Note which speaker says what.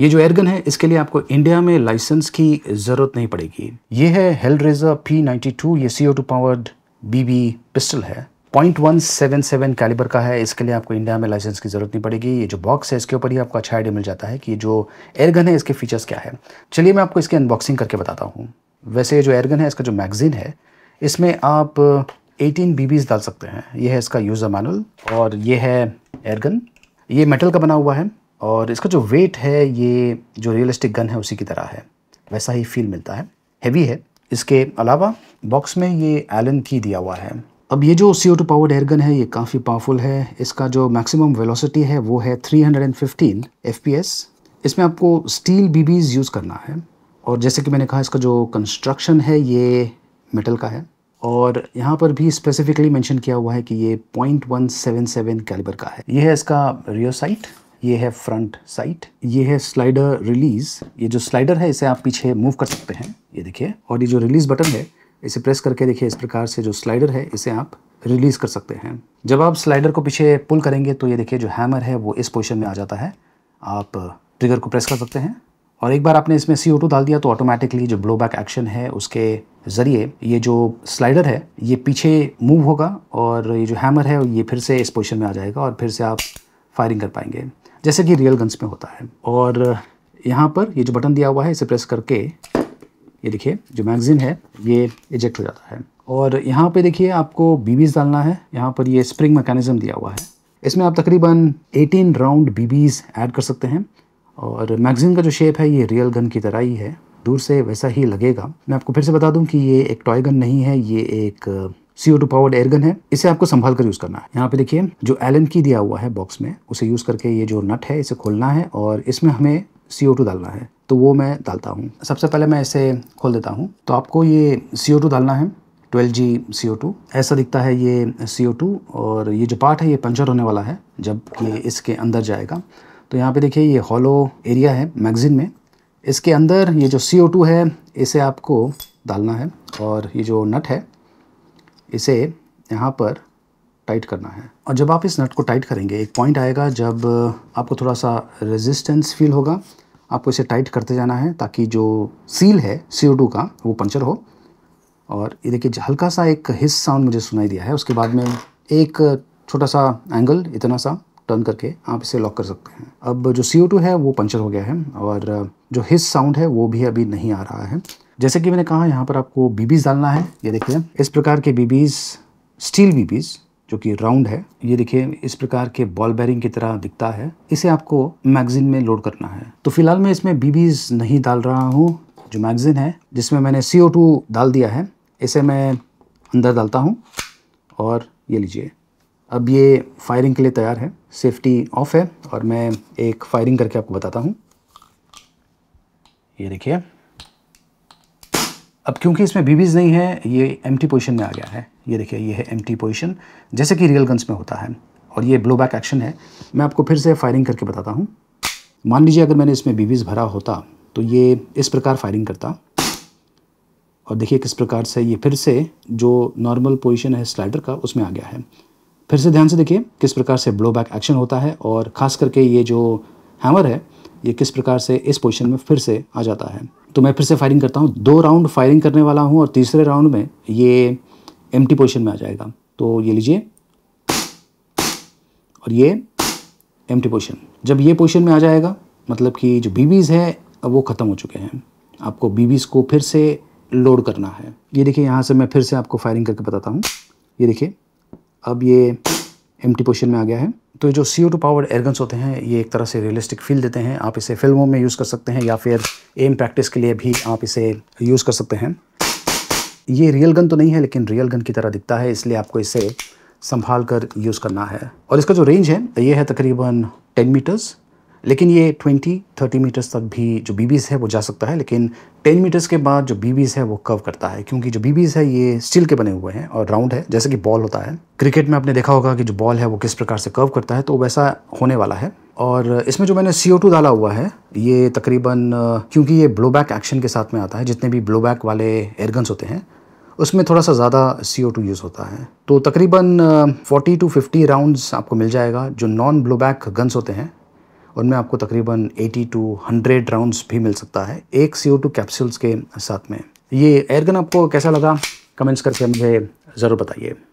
Speaker 1: ये जो एयरगन है इसके लिए आपको इंडिया में लाइसेंस की ज़रूरत नहीं पड़ेगी ये है हेल पी नाइन्टी टू ये C O two powered BB pistol है point one seven seven calibre का है इसके लिए आपको इंडिया में लाइसेंस की ज़रूरत नहीं पड़ेगी ये जो बॉक्स है इसके ऊपर ही आपको अच्छा आइडिया मिल जाता है कि जो एयरगन है इसके फीचर्स क्या है चलिए मैं आपको इसकी अनबॉक्सिंग करके बताता हूँ वैसे जो एयरगन है इसका जो मैगजीन है इसमें आप एटीन बीबीज डाल सकते हैं ये है इसका यूज़र मैनुअल और ये है एयरगन ये मेटल का बना हुआ है और इसका जो वेट है ये जो रियलिस्टिक गन है उसी की तरह है वैसा ही फील मिलता है हैवी है इसके अलावा बॉक्स में ये एलन की दिया हुआ है अब ये जो C O two powered airgun है ये काफ़ी पावरफुल है इसका जो मैक्सिमम वेलोसिटी है वो है 315 FPS इसमें आपको स्टील बीबीज यूज़ करना है और जैसे कि मैंने कहा इसका जो कंस्ट्रक्शन है ये मेटल का है और यहाँ पर भी स्पेसिफिकली मेंशन किया हुआ है कि ये 0.177 कैलिबर का है ये है इसका रियोसाइट ये है फ्रंट साइट ये है स्लाइडर रिलीज ये जो स्लाइडर है इसे आप पीछे मूव कर सकते हैं ये देखिए और ये जो रिलीज बटन है इसे प्रेस करके देखिए इस प्रकार से जो स्लाइडर है इसे आप रिलीज़ कर सकते हैं जब आप स्लाइडर को पीछे पुल करेंगे तो ये देखिए जो हैमर है वो इस पोजिशन में आ जाता है आप ट्रिगर को प्रेस कर सकते हैं और एक बार आपने इसमें सी डाल दिया तो ऑटोमेटिकली जो ब्लोबैक एक्शन है उसके ज़रिए ये जो स्लाइडर है ये पीछे मूव होगा और ये जो हैमर है ये फिर से इस पोजिशन में आ जाएगा और फिर से आप फायरिंग कर पाएंगे जैसे कि रियल गन्स में होता है और यहाँ पर ये जो बटन दिया हुआ है इसे प्रेस करके ये देखिए जो मैगज़ीन है ये इजेक्ट हो जाता है और यहाँ पे देखिए आपको बीबीज डालना है यहाँ पर ये स्प्रिंग मैकेनिज़्म दिया हुआ है इसमें आप तकरीबन 18 राउंड बीबीज ऐड कर सकते हैं और मैगज़ीन का जो शेप है ये रियल गन की तरह ही है दूर से वैसा ही लगेगा मैं आपको फिर से बता दूँ कि ये एक टॉय गन नहीं है ये एक CO2 टू पावर्ड एयरगन है इसे आपको संभाल कर यूज करना है यहाँ पे देखिए जो एलन की दिया हुआ है बॉक्स में उसे यूज करके ये जो नट है इसे खोलना है और इसमें हमें सी डालना है तो वो मैं डालता हूँ सबसे पहले मैं इसे खोल देता हूँ तो आपको ये सी डालना है 12G जी सी ऐसा दिखता है ये सी और ये जो पार्ट है ये पंचर होने वाला है जब ये इसके अंदर जाएगा तो यहाँ पे देखिए ये हॉलो एरिया है मैगजीन में इसके अंदर ये जो सी है इसे आपको डालना है और ये जो नट है इसे यहाँ पर टाइट करना है और जब आप इस नट को टाइट करेंगे एक पॉइंट आएगा जब आपको थोड़ा सा रेजिस्टेंस फील होगा आपको इसे टाइट करते जाना है ताकि जो सील है सी का वो पंचर हो और ये देखिए हल्का सा एक हिस साउंड मुझे सुनाई दिया है उसके बाद में एक छोटा सा एंगल इतना सा टर्न करके आप इसे लॉक कर सकते हैं अब जो सी है वो पंचर हो गया है और जो हिस साउंड है वो भी अभी नहीं आ रहा है जैसे कि मैंने कहा यहाँ पर आपको बीबीज डालना है ये देखिए इस प्रकार के बीबीज स्टील बीबीज जो कि राउंड है ये देखिए इस प्रकार के बॉल बैरिंग की तरह दिखता है इसे आपको मैगजीन में लोड करना है तो फिलहाल मैं इसमें बीबीज नहीं डाल रहा हूँ जो मैगजीन है जिसमें मैंने सी डाल दिया है इसे मैं अंदर डालता हूँ और ये लीजिए अब ये फायरिंग के लिए तैयार है सेफ्टी ऑफ है और मैं एक फायरिंग करके आपको बताता हूँ ये देखिए अब क्योंकि इसमें बीबीज नहीं है ये एम पोजीशन में आ गया है ये देखिए ये है एम पोजीशन जैसे कि रियल गन्स में होता है और ये ब्लो बैक एक्शन है मैं आपको फिर से फायरिंग करके बताता हूँ मान लीजिए अगर मैंने इसमें बीबीज भरा होता तो ये इस प्रकार फायरिंग करता और देखिए किस प्रकार से ये फिर से जो नॉर्मल पोजिशन है स्लाइडर का उसमें आ गया है फिर से ध्यान से देखिए किस प्रकार से ब्लो बैक एक्शन होता है और ख़ास करके ये जो हैमर है ये किस प्रकार से इस पोजिशन में फिर से आ जाता है तो मैं फिर से फायरिंग करता हूँ दो राउंड फायरिंग करने वाला हूँ और तीसरे राउंड में ये एम पोजिशन में आ जाएगा तो ये लीजिए और ये एम पोजिशन जब ये पोजिशन में आ जाएगा मतलब कि जो बीबीज़ है वो ख़त्म हो चुके हैं आपको बीबीज़ को फिर से लोड करना है ये देखिए यहाँ से मैं फिर से आपको फायरिंग करके बताता हूँ ये देखिए अब ये एम पोजीशन में आ गया है तो जो सी ओ टू पावर एयरगन्स होते हैं ये एक तरह से रियलिस्टिक फील देते हैं आप इसे फिल्मों में यूज़ कर सकते हैं या फिर एम प्रैक्टिस के लिए भी आप इसे यूज़ कर सकते हैं ये रियल गन तो नहीं है लेकिन रियल गन की तरह दिखता है इसलिए आपको इसे संभाल कर यूज़ करना है और इसका जो रेंज है ये है तकरीबन टेन मीटर्स लेकिन ये 20 30 मीटर्स तक भी जो बीबीज़ है वो जा सकता है लेकिन 10 मीटर्स के बाद जो बीबीज़ है वो कर्व करता है क्योंकि जो बीबीज़ है ये स्टील के बने हुए हैं और राउंड है जैसे कि बॉल होता है क्रिकेट में आपने देखा होगा कि जो बॉल है वो किस प्रकार से कर्व करता है तो वैसा होने वाला है और इसमें जो मैंने सी डाला हुआ है ये तकरीबन क्योंकि ये ब्लोबैक एक्शन के साथ में आता है जितने भी ब्लोबैक वाले एयरगन्स होते हैं उसमें थोड़ा सा ज़्यादा सी ओ टू यूज़ होता है तो तकरीबन 40 टू 50 राउंड्स आपको मिल जाएगा जो नॉन ब्लोबैक गन्स होते हैं उनमें आपको तकरीबन 80 टू 100 राउंड्स भी मिल सकता है एक सी कैप्सूल्स के साथ में ये एयरगन आपको कैसा लगा कमेंट्स करके मुझे ज़रूर बताइए